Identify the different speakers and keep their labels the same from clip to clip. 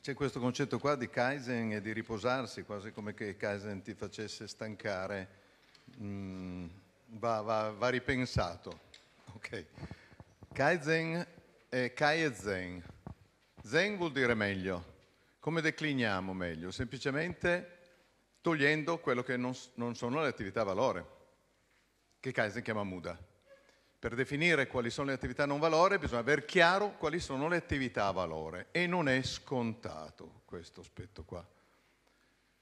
Speaker 1: C'è questo concetto qua di Kaizen e di riposarsi, quasi come che Kaizen ti facesse stancare, mm, va, va, va, ripensato. Okay. Kaizen è Kai e Zen. Zen vuol dire meglio. Come decliniamo meglio? Semplicemente togliendo quello che non, non sono le attività valore, che Kaizen chiama muda. Per definire quali sono le attività non valore bisogna avere chiaro quali sono le attività a valore e non è scontato questo aspetto qua.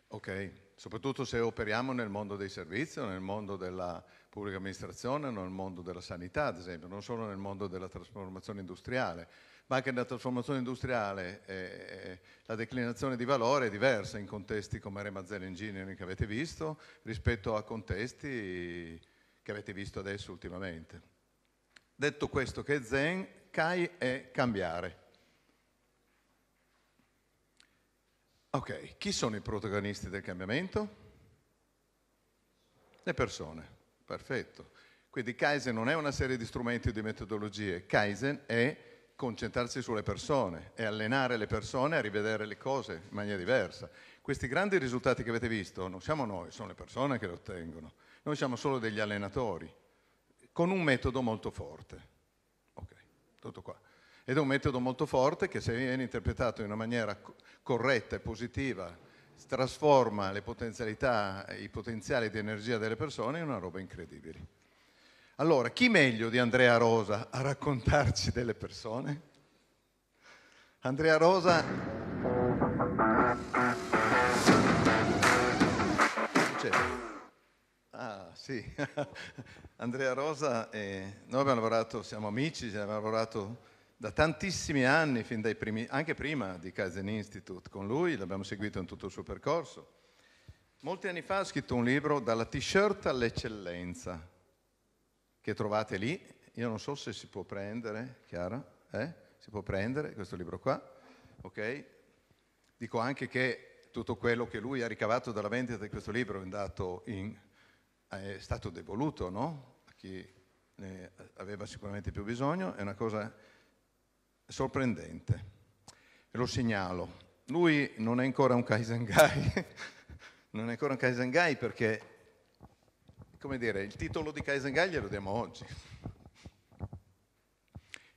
Speaker 1: Ok? Soprattutto se operiamo nel mondo dei servizi, nel mondo della pubblica amministrazione, nel mondo della sanità, ad esempio, non solo nel mondo della trasformazione industriale, ma anche nella trasformazione industriale eh, la declinazione di valore è diversa in contesti come Remazel Engineering che avete visto rispetto a contesti che avete visto adesso ultimamente. Detto questo che è Zen, Kai è cambiare. Ok, chi sono i protagonisti del cambiamento? Le persone, perfetto. Quindi Kaizen non è una serie di strumenti o di metodologie, Kaizen è concentrarsi sulle persone, è allenare le persone a rivedere le cose in maniera diversa. Questi grandi risultati che avete visto non siamo noi, sono le persone che li ottengono, noi siamo solo degli allenatori con un metodo molto forte. Ok, tutto qua. Ed è un metodo molto forte che se viene interpretato in una maniera corretta e positiva trasforma le potenzialità, eh, i potenziali di energia delle persone in una roba incredibile. Allora, chi meglio di Andrea Rosa a raccontarci delle persone? Andrea Rosa Sì, Andrea Rosa, eh, noi abbiamo lavorato, siamo amici, abbiamo lavorato da tantissimi anni, fin dai primi, anche prima di Kaizen Institute con lui, l'abbiamo seguito in tutto il suo percorso. Molti anni fa ha scritto un libro, Dalla t-shirt all'eccellenza, che trovate lì. Io non so se si può prendere, Chiara, eh? si può prendere questo libro qua, ok? Dico anche che tutto quello che lui ha ricavato dalla vendita di questo libro è andato in è stato devoluto no? a chi ne aveva sicuramente più bisogno, è una cosa sorprendente. lo segnalo. Lui non è ancora un Kaizengai, non è ancora un Kaizengai perché, come dire, il titolo di Kaizengai glielo diamo oggi.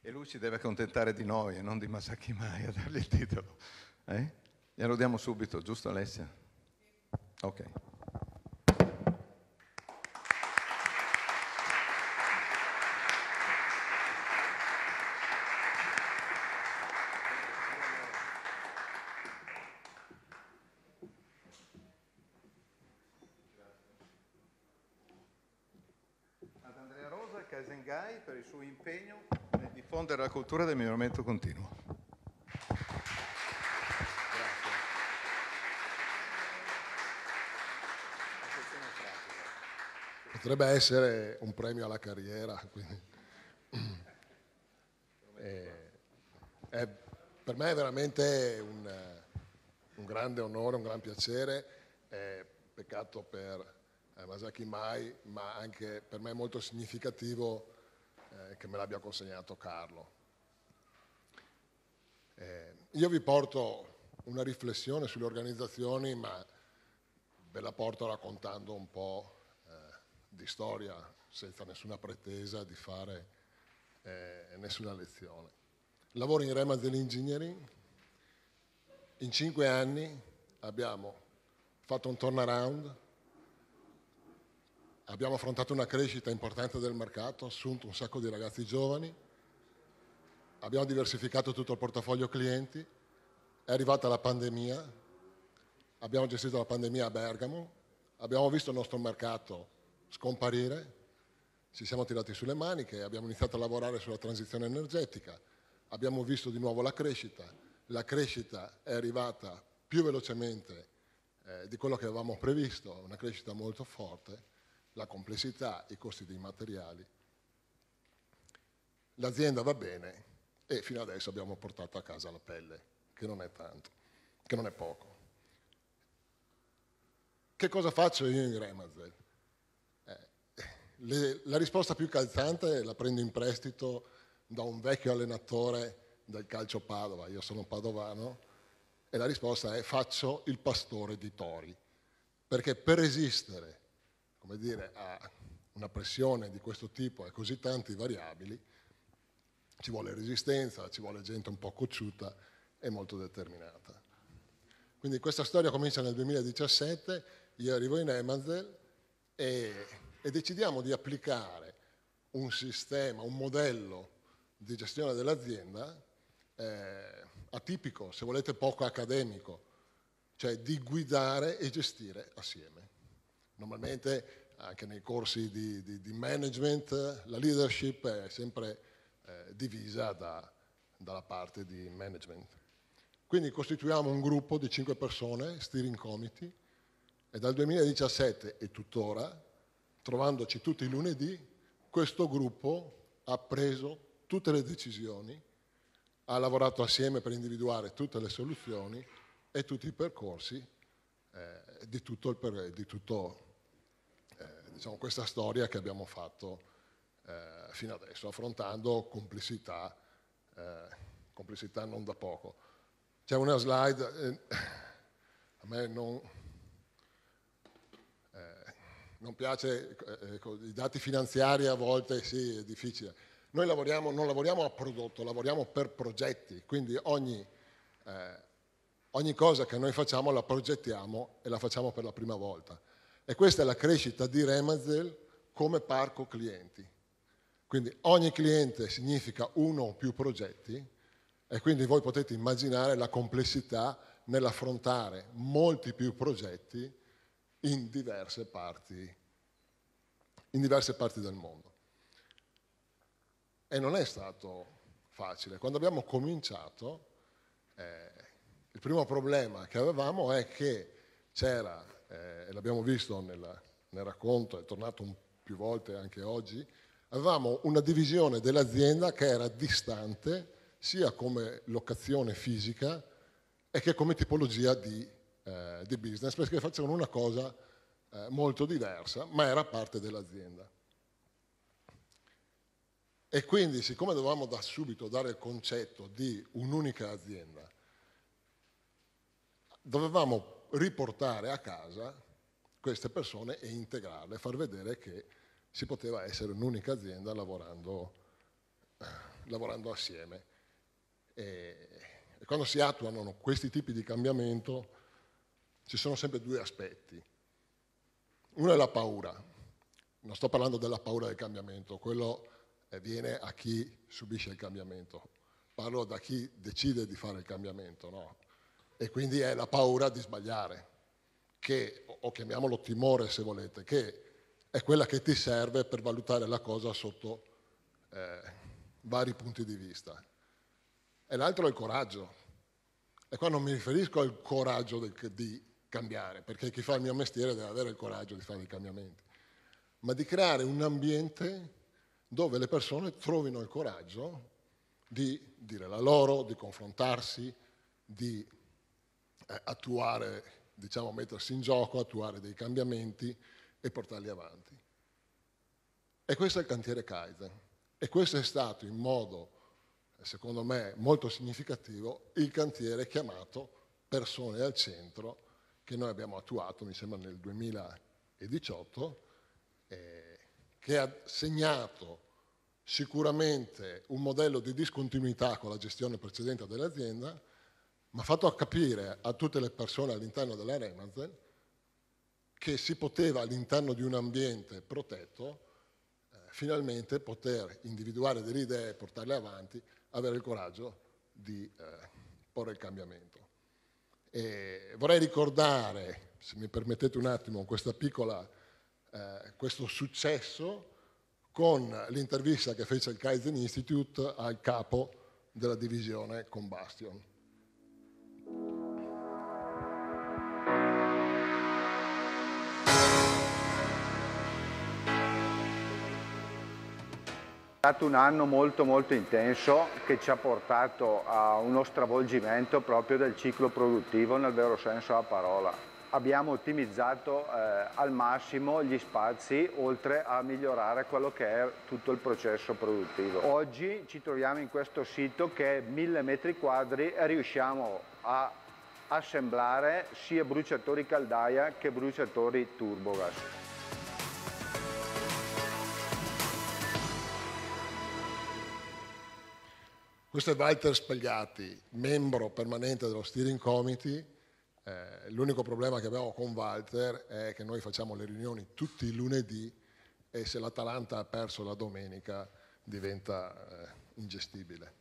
Speaker 1: E lui ci deve accontentare di noi e non di Masaki Mai a dargli il titolo. Eh? Glielo diamo subito, giusto Alessia? Ok. letteratura del miglioramento continuo.
Speaker 2: Potrebbe essere un premio alla carriera. È, eh, è, per me è veramente un, un, grande onore, un gran piacere. È peccato per eh, Masaki Mai, ma anche per me è molto significativo eh, che me l'abbia consegnato Carlo. Eh, io vi porto una riflessione sulle organizzazioni, ma ve la porto raccontando un po' eh, di storia, senza nessuna pretesa di fare eh, nessuna lezione. Lavoro in Remazel Engineering, in cinque anni abbiamo fatto un turnaround, abbiamo affrontato una crescita importante del mercato, assunto un sacco di ragazzi giovani, abbiamo diversificato tutto il portafoglio clienti, è arrivata la pandemia, abbiamo gestito la pandemia a Bergamo, abbiamo visto il nostro mercato scomparire, ci siamo tirati sulle maniche, abbiamo iniziato a lavorare sulla transizione energetica, abbiamo visto di nuovo la crescita, la crescita è arrivata più velocemente eh, di quello che avevamo previsto, una crescita molto forte, la complessità, i costi dei materiali. L'azienda va bene, e fino adesso abbiamo portato a casa la pelle, che non è tanto, che non è poco. Che cosa faccio io in Remazel? Eh, la risposta più calzante la prendo in prestito da un vecchio allenatore del calcio Padova, io sono padovano, e la risposta è faccio il pastore di tori, perché per resistere, come dire, a una pressione di questo tipo e così tanti variabili, ci vuole resistenza, ci vuole gente un po' cocciuta e molto determinata. Quindi questa storia comincia nel 2017, io arrivo in Emanzel e, e decidiamo di applicare un sistema, un modello di gestione dell'azienda eh, atipico, se volete poco accademico, cioè di guidare e gestire assieme. Normalmente anche nei corsi di, di, di management la leadership è sempre eh, divisa da, dalla parte di management. Quindi costituiamo un gruppo di cinque persone, steering committee, e dal 2017 e tuttora, trovandoci tutti i lunedì, questo gruppo ha preso tutte le decisioni, ha lavorato assieme per individuare tutte le soluzioni e tutti i percorsi eh, di, tutta eh, diciamo, questa storia che abbiamo fatto eh, fino adesso, affrontando complessità, eh, complessità non da poco. C'è una slide, eh, a me non, eh, non piace, eh, ecco, i dati finanziari a volte sì, è difficile. Noi lavoriamo, non lavoriamo a prodotto, lavoriamo per progetti, quindi ogni, eh, ogni cosa che noi facciamo la progettiamo e la facciamo per la prima volta. E questa è la crescita di Remazel come parco clienti. Quindi ogni cliente significa uno o più progetti e quindi voi potete immaginare la complessità nell'affrontare molti più progetti in diverse parti, in diverse parti del mondo. E non è stato facile. Quando abbiamo cominciato, eh, il primo problema che avevamo è che c'era, eh, e l'abbiamo visto nel, nel racconto, è tornato un, più volte anche oggi, avevamo una divisione dell'azienda che era distante sia come locazione fisica e che come tipologia di, eh, di business, perché facevano una cosa eh, molto diversa, ma era parte dell'azienda. E quindi, siccome dovevamo da subito dare il concetto di un'unica azienda, dovevamo riportare a casa queste persone e integrarle, far vedere che si poteva essere un'unica azienda lavorando, eh, lavorando assieme. E, e quando si attuano questi tipi di cambiamento ci sono sempre due aspetti. Uno è la paura. Non sto parlando della paura del cambiamento, quello viene a chi subisce il cambiamento. Parlo da chi decide di fare il cambiamento, no? E quindi è la paura di sbagliare, che, o chiamiamolo timore se volete, che è quella che ti serve per valutare la cosa sotto eh, vari punti di vista. E l'altro è il coraggio. E qua non mi riferisco al coraggio del, di cambiare, perché chi fa il mio mestiere deve avere il coraggio di fare i cambiamenti, ma di creare un ambiente dove le persone trovino il coraggio di dire la loro, di confrontarsi, di eh, attuare, diciamo mettersi in gioco, attuare dei cambiamenti e portarli avanti. E questo è il cantiere Kaizen. E questo è stato in modo, secondo me, molto significativo il cantiere chiamato Persone al Centro che noi abbiamo attuato, mi sembra, nel 2018, eh, che ha segnato sicuramente un modello di discontinuità con la gestione precedente dell'azienda, ma ha fatto capire a tutte le persone all'interno della Remazel che si poteva all'interno di un ambiente protetto eh, finalmente poter individuare delle idee, portarle avanti, avere il coraggio di eh, porre il cambiamento. E vorrei ricordare, se mi permettete un attimo, piccola, eh, questo successo con l'intervista che fece il Kaizen Institute al capo della divisione Combustion.
Speaker 1: È stato un anno molto molto intenso che ci ha portato a uno stravolgimento proprio del ciclo produttivo nel vero senso della parola. Abbiamo ottimizzato eh, al massimo gli spazi oltre a migliorare quello che è tutto il processo produttivo. Oggi ci troviamo in questo sito che è 1000 metri quadri e riusciamo a assemblare sia bruciatori caldaia che bruciatori turbogas.
Speaker 2: Questo è Walter Spagliati, membro permanente dello steering committee. Eh, l'unico problema che abbiamo con Walter è che noi facciamo le riunioni tutti i lunedì e se l'Atalanta ha perso la domenica diventa eh, ingestibile.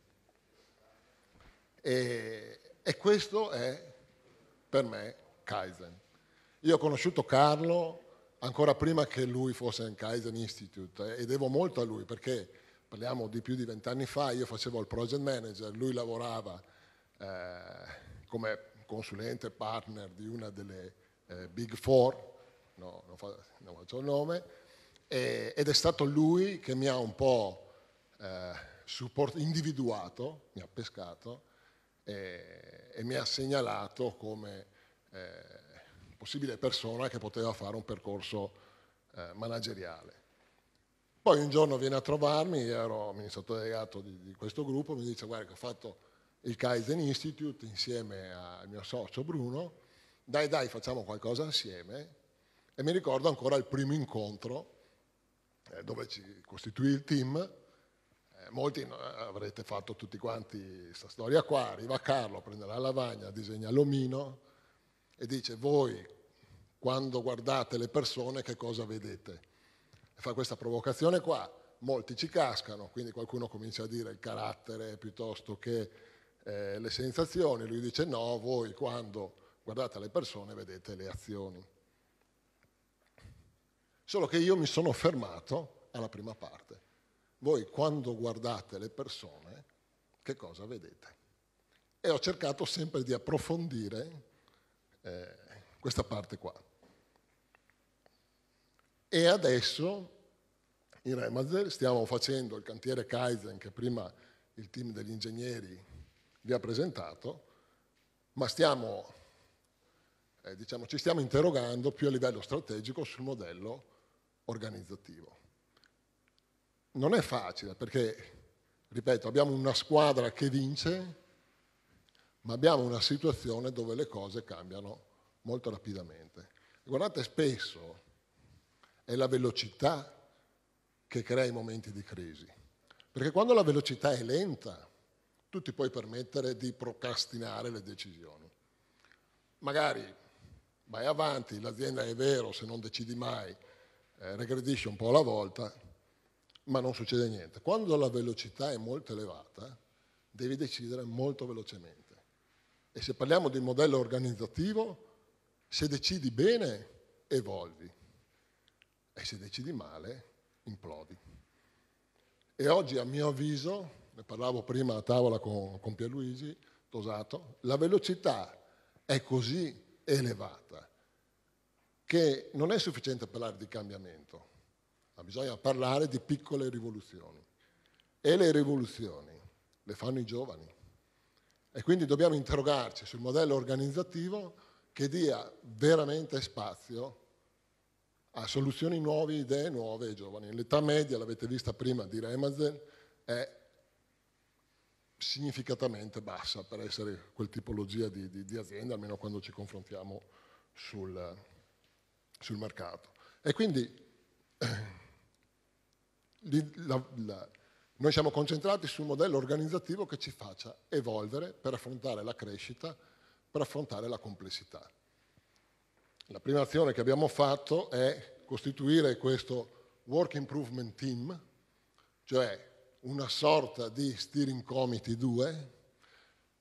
Speaker 2: E, e questo è per me Kaizen. Io ho conosciuto Carlo ancora prima che lui fosse in Kaizen Institute eh, e devo molto a lui perché parliamo di più di vent'anni fa, io facevo il project manager, lui lavorava eh, come consulente partner di una delle eh, Big Four, no, non, fa, non, faccio il nome, e, ed è stato lui che mi ha un po' eh, support, individuato, mi ha pescato e, e mi ha segnalato come eh, possibile persona che poteva fare un percorso eh, manageriale. Poi un giorno viene a trovarmi, ero amministratore delegato di, di questo gruppo, mi dice guarda che ho fatto il Kaizen Institute insieme al mio socio Bruno, dai dai facciamo qualcosa assieme e mi ricordo ancora il primo incontro eh, dove ci costituì il team, eh, molti avrete fatto tutti quanti questa storia qua, arriva Carlo, prende la lavagna, disegna l'omino e dice voi quando guardate le persone che cosa vedete? fa questa provocazione qua, molti ci cascano, quindi qualcuno comincia a dire il carattere piuttosto che eh, le sensazioni, lui dice no, voi quando guardate le persone vedete le azioni. Solo che io mi sono fermato alla prima parte. Voi quando guardate le persone, che cosa vedete? E ho cercato sempre di approfondire eh, questa parte qua. E adesso in Remazel stiamo facendo il cantiere Kaizen che prima il team degli ingegneri vi ha presentato, ma stiamo, eh, diciamo, ci stiamo interrogando più a livello strategico sul modello organizzativo. Non è facile perché, ripeto, abbiamo una squadra che vince, ma abbiamo una situazione dove le cose cambiano molto rapidamente. Guardate spesso è la velocità che crea i momenti di crisi. Perché quando la velocità è lenta, tu ti puoi permettere di procrastinare le decisioni. Magari vai avanti, l'azienda è vero, se non decidi mai, eh, regredisci un po' alla volta, ma non succede niente. Quando la velocità è molto elevata, devi decidere molto velocemente. E se parliamo di modello organizzativo, se decidi bene, evolvi. E se decidi male, implodi. E oggi, a mio avviso, ne parlavo prima a tavola con, con Pierluigi Tosato, la velocità è così elevata che non è sufficiente parlare di cambiamento, ma bisogna parlare di piccole rivoluzioni. E le rivoluzioni le fanno i giovani. E quindi dobbiamo interrogarci sul modello organizzativo che dia veramente spazio a soluzioni nuove, idee nuove e giovani. L'età media, l'avete vista prima di Remazen, è significatamente bassa per essere quel tipologia di, di, di azienda, almeno quando ci confrontiamo sul, sul mercato. E quindi la, la, noi siamo concentrati sul modello organizzativo che ci faccia evolvere per affrontare la crescita, per affrontare la complessità la prima azione che abbiamo fatto è costituire questo Work Improvement Team, cioè una sorta di Steering Committee 2,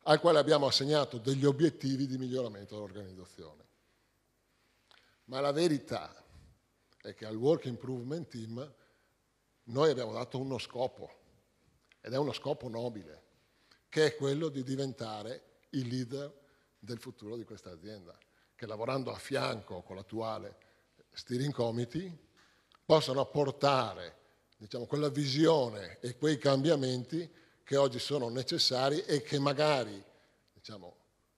Speaker 2: al quale abbiamo assegnato degli obiettivi di miglioramento dell'organizzazione. Ma la verità è che al Work Improvement Team noi abbiamo dato uno scopo, ed è uno scopo nobile, che è quello di diventare il leader del futuro di questa azienda che lavorando a fianco con l'attuale Steering Committee possano portare diciamo, quella visione e quei cambiamenti che oggi sono necessari e che magari diciamo,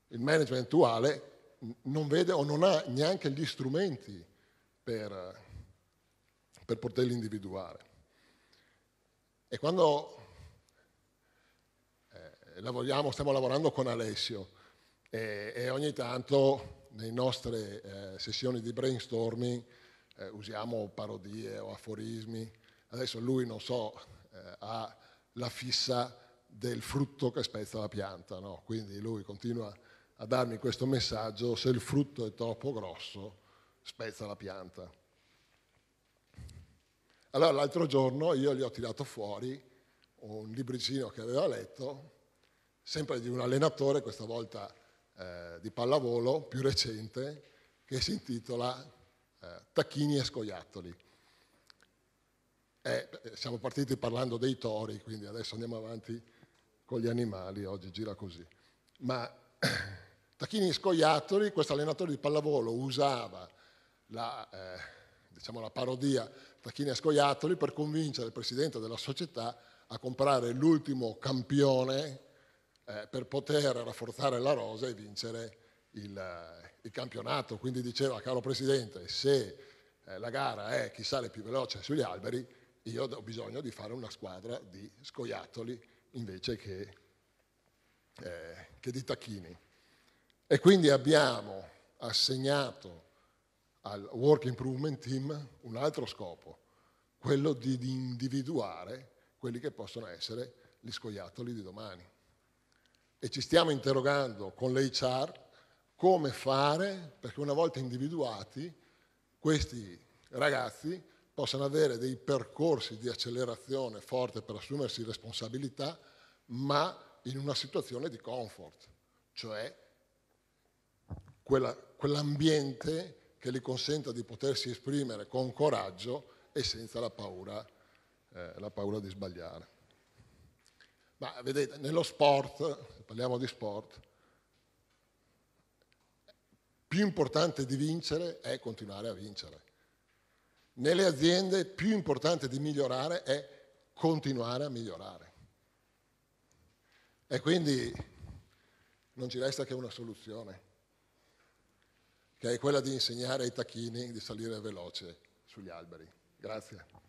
Speaker 2: il management attuale non vede o non ha neanche gli strumenti per, per poterli individuare. E quando eh, lavoriamo, stiamo lavorando con Alessio e, e ogni tanto nelle nostre eh, sessioni di brainstorming eh, usiamo parodie o aforismi. Adesso lui, non so, eh, ha la fissa del frutto che spezza la pianta, no? quindi lui continua a darmi questo messaggio, se il frutto è troppo grosso, spezza la pianta. Allora l'altro giorno io gli ho tirato fuori un libricino che aveva letto, sempre di un allenatore, questa volta eh, di pallavolo più recente che si intitola eh, Tacchini e Scoiattoli. Eh, siamo partiti parlando dei tori, quindi adesso andiamo avanti con gli animali, oggi gira così. Ma Tacchini e Scoiattoli, questo allenatore di pallavolo, usava la, eh, diciamo la parodia Tacchini e Scoiattoli per convincere il presidente della società a comprare l'ultimo campione eh, per poter rafforzare la rosa e vincere il, eh, il campionato. Quindi diceva, caro Presidente, se eh, la gara è chi sale più veloce sugli alberi, io ho bisogno di fare una squadra di scoiattoli invece che, eh, che di tacchini. E quindi abbiamo assegnato al Work Improvement Team un altro scopo, quello di individuare quelli che possono essere gli scoiattoli di domani e ci stiamo interrogando con l'HR come fare perché una volta individuati questi ragazzi possano avere dei percorsi di accelerazione forte per assumersi responsabilità, ma in una situazione di comfort, cioè quella, quell'ambiente che li consenta di potersi esprimere con coraggio e senza la paura, eh, la paura di sbagliare. Ma vedete, nello sport, parliamo di sport, più importante di vincere è continuare a vincere. Nelle aziende più importante di migliorare è continuare a migliorare. E quindi non ci resta che una soluzione, che è quella di insegnare ai tacchini di salire veloce sugli alberi. Grazie.